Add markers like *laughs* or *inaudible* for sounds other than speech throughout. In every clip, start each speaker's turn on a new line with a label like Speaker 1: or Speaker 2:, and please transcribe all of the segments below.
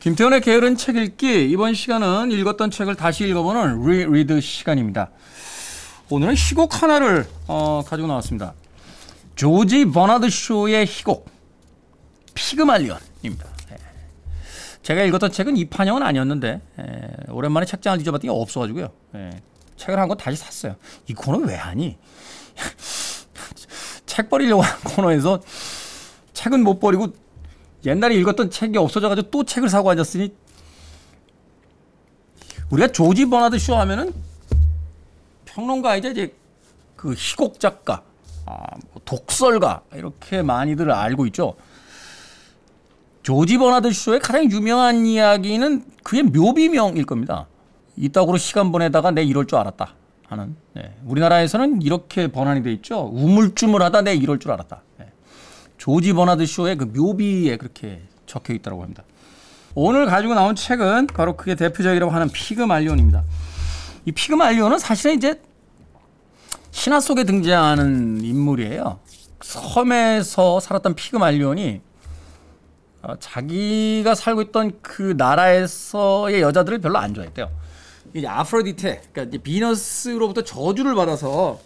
Speaker 1: 김태훈의 게으른 책 읽기 이번 시간은 읽었던 책을 다시 읽어보는 리리드 시간입니다. 오늘은 희곡 하나를 어, 가지고 나왔습니다. 조지 버나드 쇼의 희곡 피그말리언입니다. 예. 제가 읽었던 책은 이 판형은 아니었는데 예. 오랜만에 책장을 뒤져봤더니 없어가지고요. 예. 책을 한 권 다시 샀어요. 이 코너 왜 하니? 책 버리려고 하는 코너에서 책은 못 버리고 옛날에 읽었던 책이 없어져가지고 또 책을 사고 앉았으니 우리가 조지 버나드 쇼 하면은 평론가 이제 이제 그 희곡 작가, 아, 뭐 독설가 이렇게 많이들 알고 있죠. 조지 버나드 쇼의 가장 유명한 이야기는 그의 묘비명일 겁니다. 이따구로 시간 보내다가 내 이럴 줄 알았다. 하는 네. 우리나라에서는 이렇게 번안이 돼 있죠. 우물쭈물하다 내 이럴 줄 알았다. 네. 조지 버나드 쇼의 그 묘비에 그렇게 적혀 있다고 합니다. 오늘 가지고 나온 책은 바로 그게 대표적이라고 하는 피그말리온입니다. 이 피그말리온은 사실은 이제 신화 속에 등장하는 인물이에요. 섬에서 살았던 피그말리온이 어, 자기가 살고 있던 그 나라에서의 여자들을 별로 안 좋아했대요. 이제 아프로디테, 그러니까 이제 비너스로부터 저주를 받아서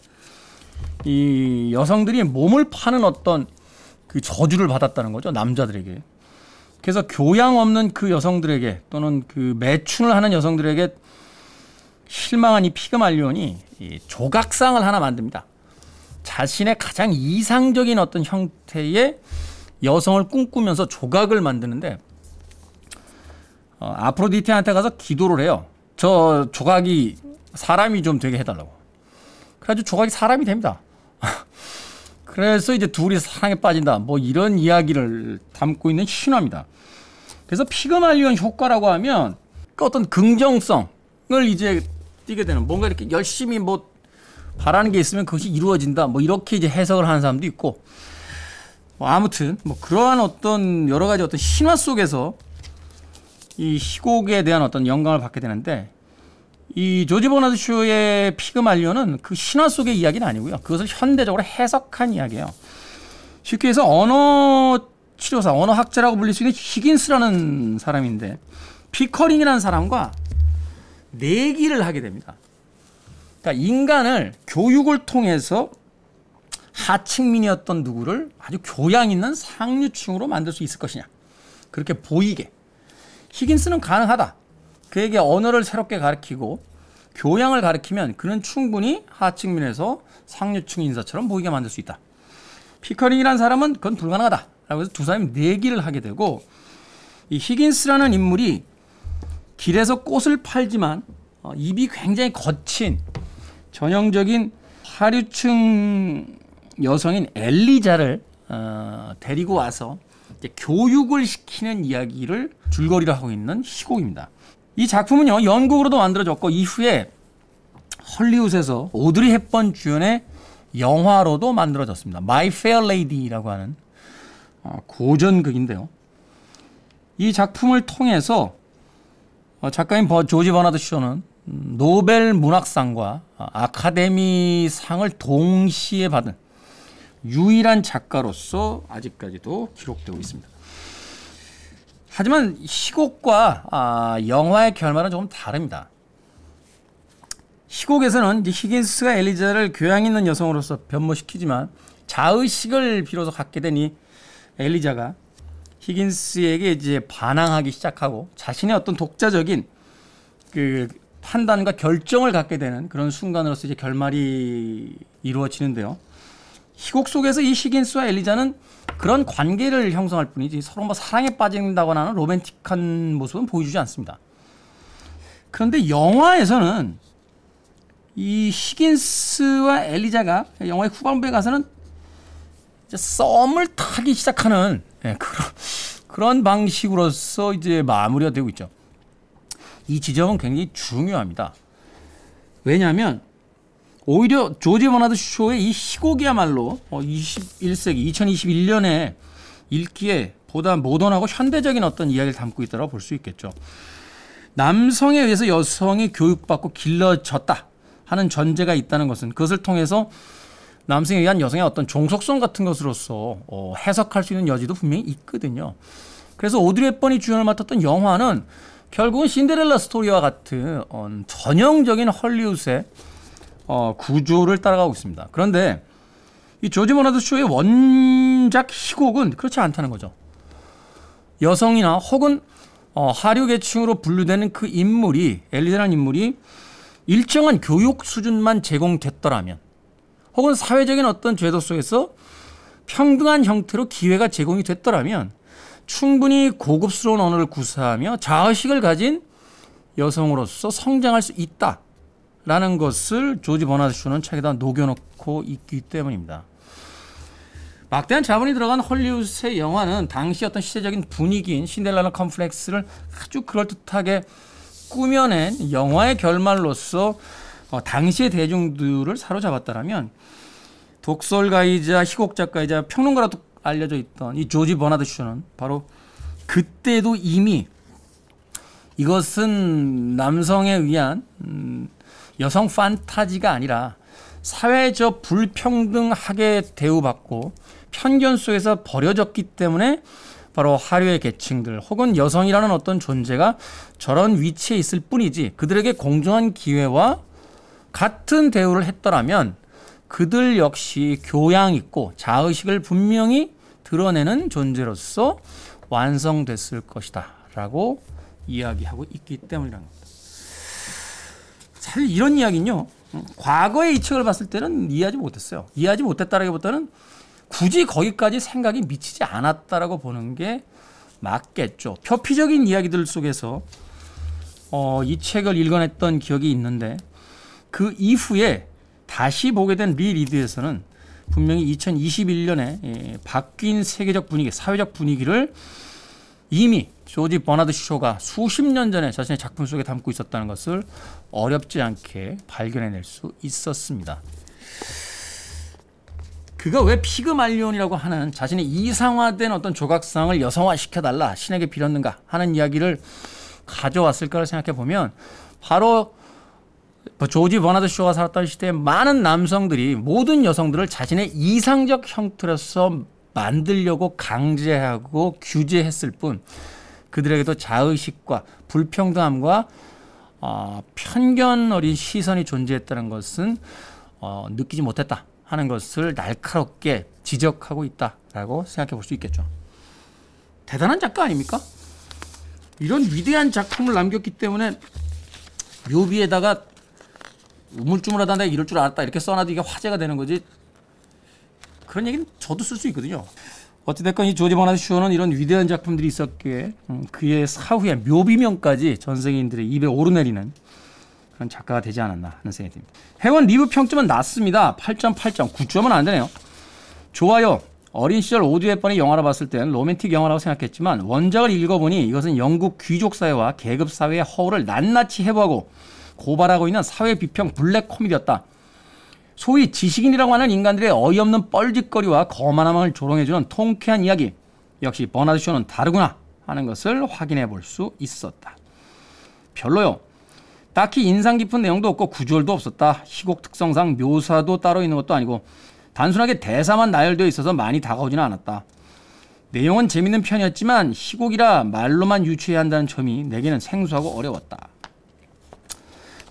Speaker 1: 이 여성들이 몸을 파는 어떤 그 저주를 받았다는 거죠 남자들에게. 그래서 교양 없는 그 여성들에게 또는 그 매춘을 하는 여성들에게 실망한 이 피그말리온이 이 조각상을 하나 만듭니다. 자신의 가장 이상적인 어떤 형태의 여성을 꿈꾸면서 조각을 만드는데 어, 아프로디테한테 가서 기도를 해요. 저 조각이 사람이 좀 되게 해달라고. 그래가지고 조각이 사람이 됩니다. *laughs* 그래서 이제 둘이 사랑에 빠진다. 뭐 이런 이야기를 담고 있는 신화입니다. 그래서 피그말리온 효과라고 하면 그 어떤 긍정성을 이제 띄게 되는 뭔가 이렇게 열심히 뭐 바라는 게 있으면 그것이 이루어진다. 뭐 이렇게 이제 해석을 하는 사람도 있고 뭐 아무튼 뭐 그러한 어떤 여러 가지 어떤 신화 속에서 이희곡에 대한 어떤 영감을 받게 되는데 이 조지 버나드 쇼의 피그말리온은 그 신화 속의 이야기는 아니고요. 그것을 현대적으로 해석한 이야기예요. 쉽게 해서 언어 치료사, 언어 학자라고 불릴 수 있는 히긴스라는 사람인데 피커링이라는 사람과 내기를 하게 됩니다. 그러니까 인간을 교육을 통해서 하층민이었던 누구를 아주 교양 있는 상류층으로 만들 수 있을 것이냐. 그렇게 보이게 히긴스는 가능하다. 그에게 언어를 새롭게 가르치고 교양을 가르치면 그는 충분히 하층 민에서 상류층 인사처럼 보이게 만들 수 있다. 피커링이라는 사람은 그건 불가능하다. 라고 해서 두 사람이 내기를 하게 되고 이 히긴스라는 인물이 길에서 꽃을 팔지만 어, 입이 굉장히 거친 전형적인 하류층 여성인 엘리자를 어, 데리고 와서 교육을 시키는 이야기를 줄거리로 하고 있는 희곡입니다. 이 작품은요 연극으로도 만들어졌고 이후에 헐리우드에서 오드리 헵번 주연의 영화로도 만들어졌습니다. My Fair l 라고 하는 어, 고전극인데요. 이 작품을 통해서 어, 작가인 조지 버나드 쇼는 노벨 문학상과 아카데미상을 동시에 받은 유일한 작가로서 아직까지도 기록되고 있습니다. 하지만 시곡과 아, 영화의 결말은 조금 다릅니다. 시곡에서는 히긴스가 엘리자를 교양 있는 여성으로서 변모시키지만 자의식을 비로소 갖게 되니 엘리자가 히긴스에게 이제 반항하기 시작하고 자신의 어떤 독자적인 그 판단과 결정을 갖게 되는 그런 순간으로서 이제 결말이 이루어지는데요. 희곡 속에서 이 히긴스와 엘리자는 그런 관계를 형성할 뿐이지 서로 뭐 사랑에 빠진다거나 하는 로맨틱한 모습은 보여주지 않습니다. 그런데 영화에서는 이 히긴스와 엘리자가 영화의 후반부에 가서는 이제 썸을 타기 시작하는 네, 그런, 그런 방식으로서 이제 마무리가 되고 있죠. 이 지점은 굉장히 중요합니다. 왜냐하면 오히려 조지 버나드 쇼의 이 희곡이야말로 21세기 어, 2021년에 읽기에 보다 모던하고 현대적인 어떤 이야기를 담고 있다고 볼 수 있겠죠. 남성에 의해서 여성이 교육받고 길러졌다 하는 전제가 있다는 것은 그것을 통해서 남성에 의한 여성의 어떤 종속성 같은 것으로서 어, 해석할 수 있는 여지도 분명히 있거든요. 그래서 오드리 헵번이 주연을 맡았던 영화는 결국은 신데렐라 스토리와 같은 어, 전형적인 헐리우드의 어, 구조를 따라가고 있습니다. 그런데 이 조지 모나드 쇼의 원작 희곡은 그렇지 않다는 거죠. 여성이나 혹은 어, 하류 계층으로 분류되는 그 인물이 엘리제라는 인물이 일정한 교육 수준만 제공됐더라면 혹은 사회적인 어떤 제도 속에서 평등한 형태로 기회가 제공이 됐더라면 충분히 고급스러운 언어를 구사하며 자의식을 가진 여성으로서 성장할 수 있다. 라는 것을 조지 버나드 쇼는 책에다 녹여놓고 있기 때문입니다. 막대한 자본이 들어간 헐리우드의 영화는 당시 어떤 시대적인 분위기인 신데렐라 컴플렉스를 아주 그럴듯하게 꾸며낸 영화의 결말로서 어, 당시의 대중들을 사로잡았다면 독설가이자 희곡작가이자 평론가라도 알려져 있던 이 조지 버나드 쇼는 바로 그때도 이미 이것은 남성에 의한 음, 여성 판타지가 아니라 사회적 불평등하게 대우받고 편견 속에서 버려졌기 때문에 바로 하류의 계층들 혹은 여성이라는 어떤 존재가 저런 위치에 있을 뿐이지 그들에게 공정한 기회와 같은 대우를 했더라면 그들 역시 교양 있고 자의식을 분명히 드러내는 존재로서 완성됐을 것이다 라고 이야기하고 있기 때문이라는 겁니다. 사실 이런 이야기는요. 과거의 이 책을 봤을 때는 이해하지 못했어요. 이해하지 못했다라기보다는 굳이 거기까지 생각이 미치지 않았다라고 보는 게 맞겠죠. 표피적인 이야기들 속에서 어, 이 책을 읽어냈던 기억이 있는데 그 이후에 다시 보게 된 리리드에서는 분명히 2021년에 예, 바뀐 세계적 분위기, 사회적 분위기를 이미 조지 버나드 쇼가 수십 년 전에 자신의 작품 속에 담고 있었다는 것을 어렵지 않게 발견해낼 수 있었습니다. 그가 왜 피그말리온이라고 하는 자신의 이상화된 어떤 조각상을 여성화시켜달라 신에게 빌었는가 하는 이야기를 가져왔을까를 생각해 보면 바로 조지 버나드 쇼가 살았던 시대에 많은 남성들이 모든 여성들을 자신의 이상적 형태로서 만들려고 강제하고 규제했을 뿐 그들에게도 자의식과 불평등함과 어, 편견 어린 시선이 존재했다는 것은 어, 느끼지 못했다 하는 것을 날카롭게 지적하고 있다라고 생각해 볼 수 있겠죠. 대단한 작가 아닙니까? 이런 위대한 작품을 남겼기 때문에 묘비에다가 우물쭈물하다 내가 이럴 줄 알았다 이렇게 써놔도 이게 화제가 되는 거지 그런 얘기는 저도 쓸 수 있거든요. 어찌됐건 이 조지 버나드 쇼는 이런 위대한 작품들이 있었기에 음, 그의 사후에 묘비명까지 전생인들의 입에 오르내리는 그런 작가가 되지 않았나 하는 생각이 듭니다. 회원 리뷰 평점은 낮습니다. 8.8점, 9점은 안 되네요. 좋아요. 어린 시절 오듀엣번의 영화라 봤을 땐 로맨틱 영화라고 생각했지만 원작을 읽어보니 이것은 영국 귀족 사회와 계급 사회의 허울을 낱낱이 해부하고 고발하고 있는 사회 비평 블랙 코미디였다. 소위 지식인이라고 하는 인간들의 어이없는 뻘짓거리와 거만함을 조롱해주는 통쾌한 이야기 역시 버나드 쇼는 다르구나 하는 것을 확인해 볼 수 있었다. 별로요. 딱히 인상 깊은 내용도 없고 구절도 없었다. 희곡 특성상 묘사도 따로 있는 것도 아니고 단순하게 대사만 나열되어 있어서 많이 다가오지는 않았다. 내용은 재밌는 편이었지만 희곡이라 말로만 유추해야 한다는 점이 내게는 생소하고 어려웠다.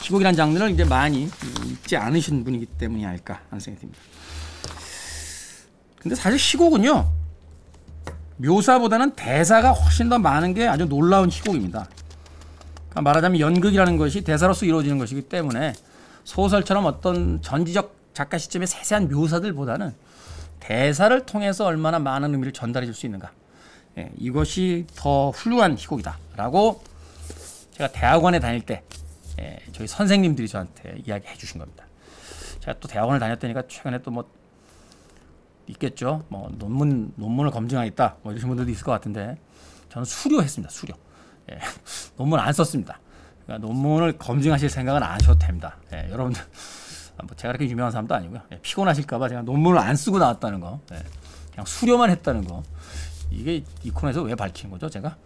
Speaker 1: 희곡이란 장르를 이제 많이 읽지 않으신 분이기 때문이 아닐까 하는 생각이 듭니다. 근데 사실 희곡은요 묘사보다는 대사가 훨씬 더 많은 게 아주 놀라운 희곡입니다. 그러니까 말하자면 연극이라는 것이 대사로서 이루어지는 것이기 때문에 소설처럼 어떤 전지적 작가 시점의 세세한 묘사들보다는 대사를 통해서 얼마나 많은 의미를 전달해 줄 수 있는가 예, 이것이 더 훌륭한 희곡이다라고 제가 대학원에 다닐 때 예, 저희 선생님들이 저한테 이야기해 주신 겁니다. 제가 또 대학원을 다녔다니까 최근에 또 뭐 있겠죠. 뭐 논문 논문을 검증하겠다 뭐 이러신 분들도 있을 것 같은데 저는 수료했습니다. 수료. 예, *laughs* 논문 안 썼습니다. 그러니까 논문을 검증하실 생각은 안 하셔도 됩니다. 예, 여러분들 아, 뭐 제가 그렇게 유명한 사람도 아니고요. 예, 피곤하실까봐 제가 논문을 안 쓰고 나왔다는 거, 예, 그냥 수료만 했다는 거. 이게 이 코너에서 왜 밝힌 거죠, 제가?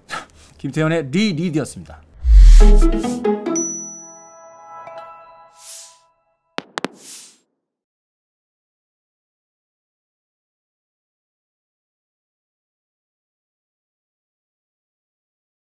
Speaker 1: *laughs* 김태현의 리 리드였습니다.